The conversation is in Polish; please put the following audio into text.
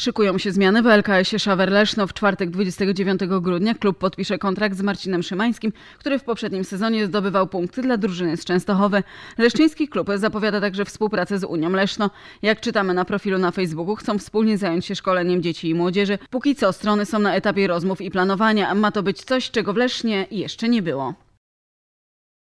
Szykują się zmiany w LKS-ie Szawer-Leszno. W czwartek 29 grudnia klub podpisze kontrakt z Marcinem Szymańskim, który w poprzednim sezonie zdobywał punkty dla drużyny z Częstochowy. Leszczyński klub zapowiada także współpracę z Unią Leszno. Jak czytamy na profilu na Facebooku, chcą wspólnie zająć się szkoleniem dzieci i młodzieży. Póki co strony są na etapie rozmów i planowania. Ma to być coś, czego w Lesznie jeszcze nie było.